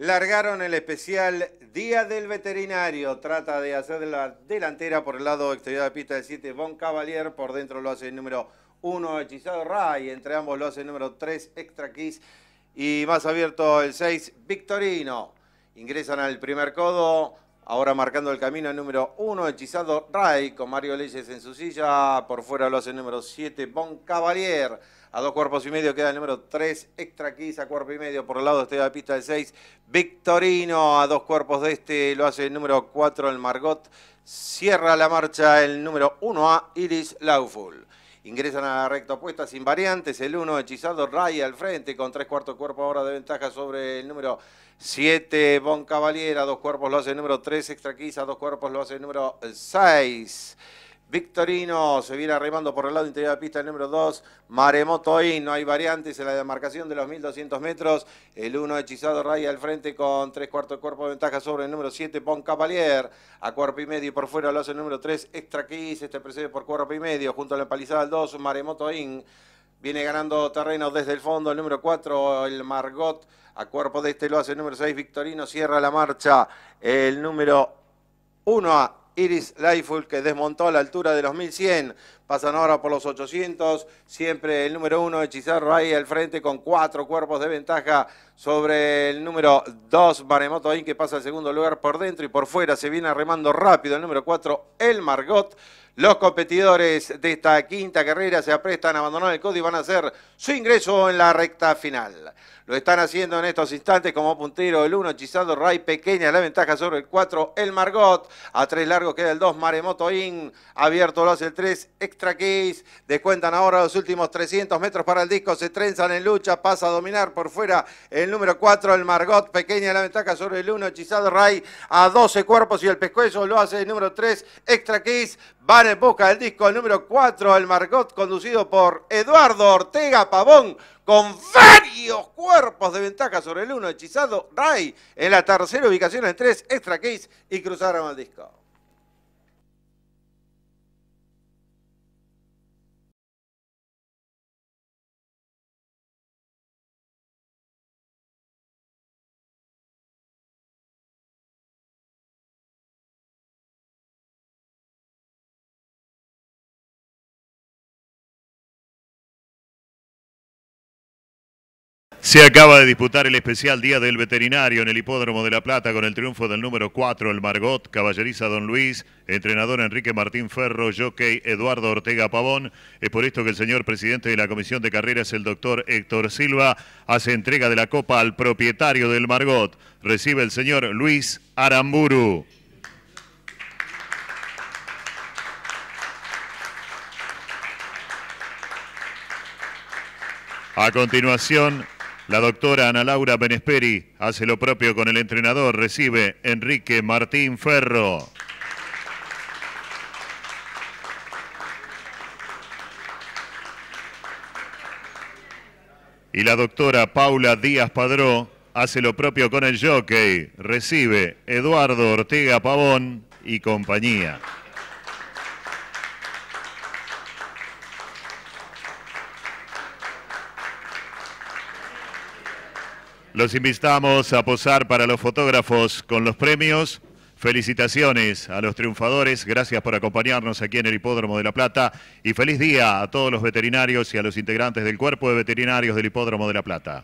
Largaron el especial Día del Veterinario. Trata de hacer la delantera por el lado exterior de pista del 7, Bon Cavalier. Por dentro lo hace el número 1, Hechizado Ray. Entre ambos lo hace el número 3, Extra Kiss. Y más abierto el 6, Victorino. Ingresan al primer codo. Ahora marcando el camino, el número uno Hechizado Ray, con Mario Leyes en su silla. Por fuera lo hace el número 7, Bon Cavalier. A dos cuerpos y medio queda el número 3, Extra Kiss a cuerpo y medio. Por el lado de la pista de 6, Victorino. A dos cuerpos de este lo hace el número 4, el Margot. Cierra la marcha el número 1A, Iris Lauful. Ingresan a la recta opuesta sin variantes. El 1 hechizado Ray al frente con tres cuartos cuerpo ahora de ventaja sobre el número 7 Bon Caballera, Dos cuerpos lo hace el número 3 Extraquiza. Dos cuerpos lo hace el número 6. Victorino se viene arrimando por el lado interior de la pista el número 2, Maremoto In, no hay variantes en la demarcación de los 1200 metros, el 1 hechizado raya al frente con tres cuartos de cuerpo de ventaja sobre el número 7, Pon Cavalier, a cuerpo y medio por fuera lo hace el número 3, Extra Kiss, este precede por cuerpo y medio, junto a la empalizada al 2, Maremoto In, Viene ganando terreno desde el fondo el número 4, el Margot. A cuerpo de este lo hace el número 6, Victorino. Cierra la marcha el número 1 Iris Lightful que desmontó a la altura de los 1100. Pasan ahora por los 800. Siempre el número uno, Hechizarro, ahí al frente con cuatro cuerpos de ventaja sobre el número 2, Maremoto ahí que pasa al segundo lugar por dentro y por fuera. Se viene remando rápido el número 4, El Margot. Los competidores de esta quinta carrera se aprestan a abandonar el código y van a hacer su ingreso en la recta final. Lo están haciendo en estos instantes como puntero el 1, Chisado Ray, pequeña la ventaja sobre el 4, el Margot. A tres largos queda el 2, Maremoto In. Abierto lo hace el 3, Extra Kiss. Descuentan ahora los últimos 300 metros para el disco. Se trenzan en lucha, pasa a dominar por fuera el número 4, el Margot. Pequeña la ventaja sobre el 1, Chisado Ray. A 12 cuerpos y el pescuezo lo hace el número 3, Extra Kiss. Va en busca del disco número 4, el Margot, conducido por Eduardo Ortega Pavón, con varios cuerpos de ventaja sobre el 1, hechizado Ray, en la tercera ubicación en 3, extra case y cruzaron al disco. Se acaba de disputar el especial Día del Veterinario en el Hipódromo de La Plata con el triunfo del número 4, el Margot, caballeriza Don Luis, entrenador Enrique Martín Ferro, jockey Eduardo Ortega Pavón. Es por esto que el señor presidente de la Comisión de Carreras, el doctor Héctor Silva, hace entrega de la copa al propietario del Margot. Recibe el señor Luis Aramburu. A continuación, la doctora Ana Laura Benesperi hace lo propio con el entrenador, recibe Enrique Martín Ferro. Y la doctora Paula Díaz Padró hace lo propio con el jockey, recibe Eduardo Ortega Pavón y compañía. Los invitamos a posar para los fotógrafos con los premios. Felicitaciones a los triunfadores, gracias por acompañarnos aquí en el Hipódromo de La Plata y feliz día a todos los veterinarios y a los integrantes del Cuerpo de Veterinarios del Hipódromo de La Plata.